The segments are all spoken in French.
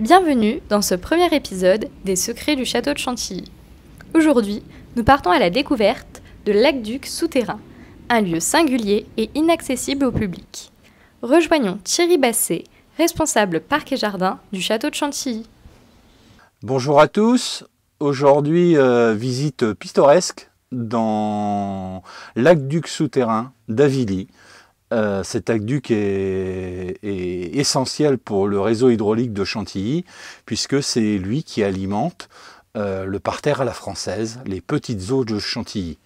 Bienvenue dans ce premier épisode des Secrets du Château de Chantilly. Aujourd'hui, nous partons à la découverte de l'aqueduc souterrain, un lieu singulier et inaccessible au public. Rejoignons Thierry Basset, responsable parc et jardin du Château de Chantilly. Bonjour à tous, aujourd'hui euh, visite pittoresque dans l'aqueduc souterrain d'Avilly. Euh, cet aqueduc est, essentiel pour le réseau hydraulique de Chantilly, puisque c'est lui qui alimente euh, le parterre à la française, les petites eaux de Chantilly.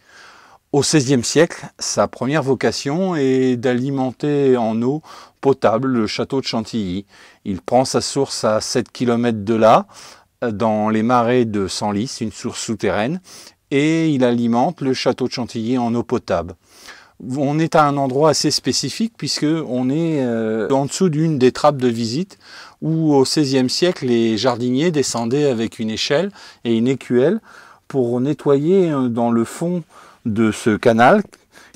Au XVIe siècle, sa première vocation est d'alimenter en eau potable le château de Chantilly. Il prend sa source à 7 km de là, euh, dans les marais de Senlis, une source souterraine, et il alimente le château de Chantilly en eau potable on est à un endroit assez spécifique puisque on est euh, en dessous d'une des trappes de visite où au XVIe siècle les jardiniers descendaient avec une échelle et une écuelle pour nettoyer euh, dans le fond de ce canal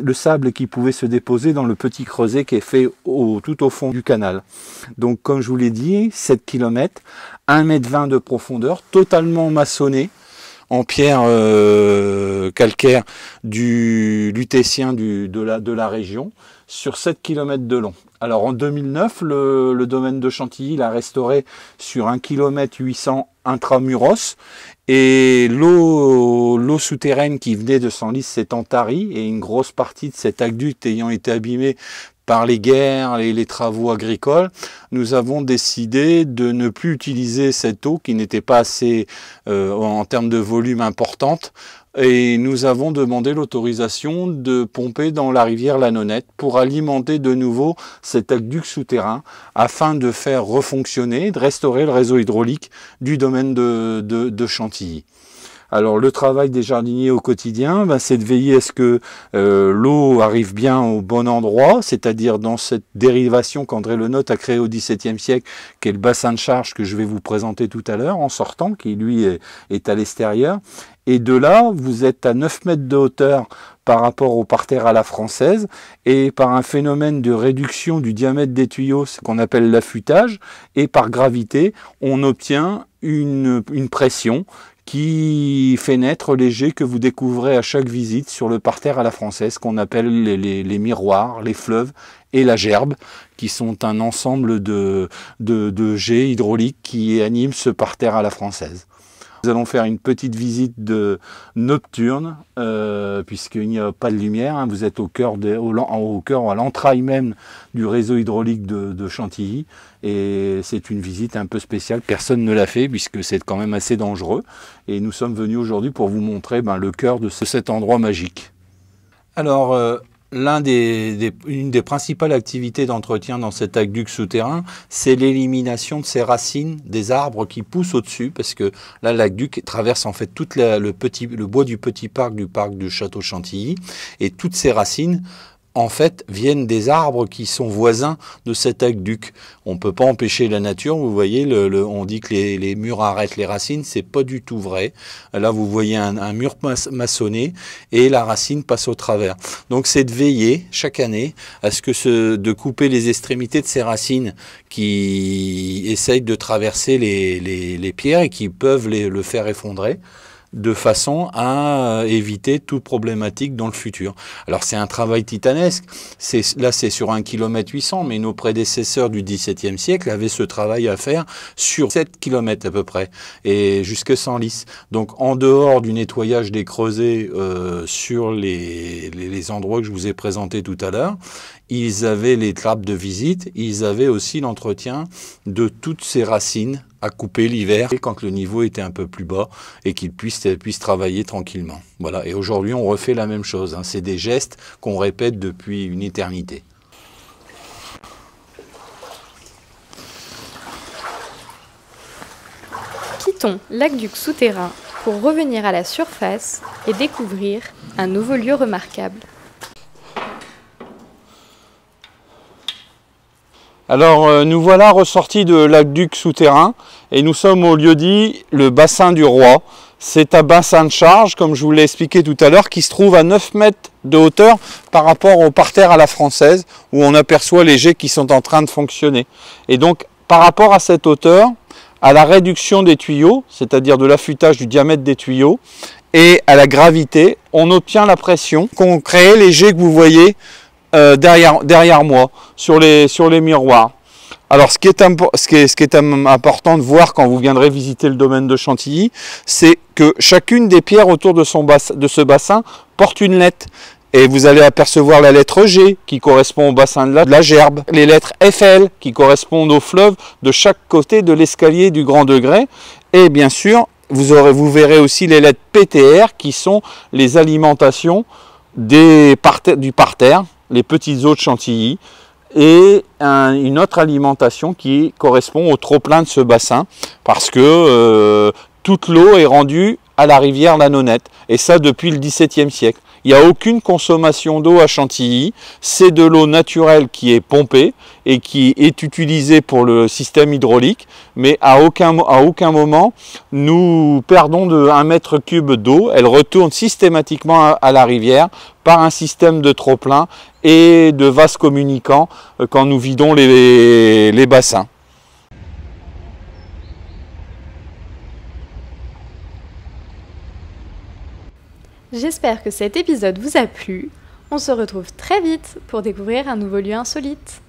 le sable qui pouvait se déposer dans le petit creuset qui est fait tout au fond du canal. Donc comme je vous l'ai dit, 7 km, 1,20 m de profondeur, totalement maçonné, en pierre euh, calcaire du lutétien du, de, la, de la région sur 7 km de long. Alors en 2009, le, domaine de Chantilly l'a restauré sur 1 km 800 intramuros. Et l'eau, l'eau souterraine qui venait de Senlis s'est entarie et une grosse partie de cet aqueduc ayant été abîmée par les guerres et les travaux agricoles, nous avons décidé de ne plus utiliser cette eau qui n'était pas assez euh, en termes de volume importante et nous avons demandé l'autorisation de pomper dans la rivière Lanonnette pour alimenter de nouveau cet aqueduc souterrain afin de faire refonctionner, de restaurer le réseau hydraulique du domaine de Chantilly. Alors le travail des jardiniers au quotidien, ben, c'est de veiller à ce que euh, l'eau arrive bien au bon endroit, c'est-à-dire dans cette dérivation qu'André Lenote a créée au XVIIe siècle, qui est le bassin de charge que je vais vous présenter tout à l'heure en sortant, qui lui est, à l'extérieur. Et de là, vous êtes à 9 mètres de hauteur par rapport au parterre à la française et par un phénomène de réduction du diamètre des tuyaux, ce qu'on appelle l'affûtage, et par gravité, on obtient une, une pression qui fait naître les jets que vous découvrez à chaque visite sur le parterre à la française qu'on appelle les, miroirs, les fleuves et la gerbe, qui sont un ensemble de jets hydrauliques qui animent ce parterre à la française allons faire une petite visite de nocturne, euh, puisqu'il n'y a pas de lumière. Hein. Vous êtes au cœur, de, au, au cœur, à l'entraille même du réseau hydraulique de, Chantilly. Et c'est une visite un peu spéciale. Personne ne l'a fait, puisque c'est quand même assez dangereux. Et nous sommes venus aujourd'hui pour vous montrer ben, le cœur de ce, cet endroit magique. Alors, euh, l'une des, des, principales activités d'entretien dans cet aqueduc souterrain, c'est l'élimination de ces racines des arbres qui poussent au-dessus, parce que là, l'aqueduc traverse en fait tout le, petit, le bois du petit parc du parc du château Chantilly, et toutes ces racines en fait, viennent des arbres qui sont voisins de cet aqueduc. On ne peut pas empêcher la nature. Vous voyez, on dit que les, murs arrêtent les racines. C'est pas du tout vrai. Là, vous voyez un, mur maçonné et la racine passe au travers. Donc, c'est de veiller chaque année à ce que ce, de couper les extrémités de ces racines qui essayent de traverser les, les pierres et qui peuvent le faire effondrer de façon à euh, éviter toute problématique dans le futur. Alors c'est un travail titanesque, là c'est sur 1 km 800, mais nos prédécesseurs du XVIIe siècle avaient ce travail à faire sur 7 km à peu près, et jusque 100 lys. Donc en dehors du nettoyage des creusets euh, sur les, les, les endroits que je vous ai présentés tout à l'heure, ils avaient les trappes de visite, ils avaient aussi l'entretien de toutes ces racines à couper l'hiver quand le niveau était un peu plus bas et qu'ils puissent, euh, travailler tranquillement. Voilà. Et aujourd'hui, on refait la même chose. Hein. C'est des gestes qu'on répète depuis une éternité. Quittons l'aqueduc souterrain pour revenir à la surface et découvrir un nouveau lieu remarquable. Alors euh, nous voilà ressortis de l'aqueduc souterrain et nous sommes au lieu-dit le bassin du roi. C'est un bassin de charge, comme je vous l'ai expliqué tout à l'heure, qui se trouve à 9 mètres de hauteur par rapport au parterre à la française où on aperçoit les jets qui sont en train de fonctionner. Et donc par rapport à cette hauteur, à la réduction des tuyaux, c'est-à-dire de l'affûtage du diamètre des tuyaux, et à la gravité, on obtient la pression qu'on crée les jets que vous voyez euh, derrière, moi, sur les, sur les miroirs. Alors ce qui, est important de voir quand vous viendrez visiter le domaine de Chantilly, c'est que chacune des pierres autour de, ce bassin porte une lettre. Et vous allez apercevoir la lettre G qui correspond au bassin de la, gerbe, les lettres FL qui correspondent au fleuve de chaque côté de l'escalier du grand degré, et bien sûr vous, verrez aussi les lettres PTR qui sont les alimentations du parterre les petites eaux de Chantilly, et une autre alimentation qui correspond au trop-plein de ce bassin, parce que euh, toute l'eau est rendue à la rivière Lanonnette, et ça depuis le XVIIe siècle. Il n'y a aucune consommation d'eau à Chantilly, c'est de l'eau naturelle qui est pompée et qui est utilisée pour le système hydraulique, mais à aucun, à aucun moment nous perdons de 1 mètre cube d'eau, elle retourne systématiquement à, à la rivière par un système de trop-plein et de vases communicants euh, quand nous vidons les, les bassins. J'espère que cet épisode vous a plu. On se retrouve très vite pour découvrir un nouveau lieu insolite.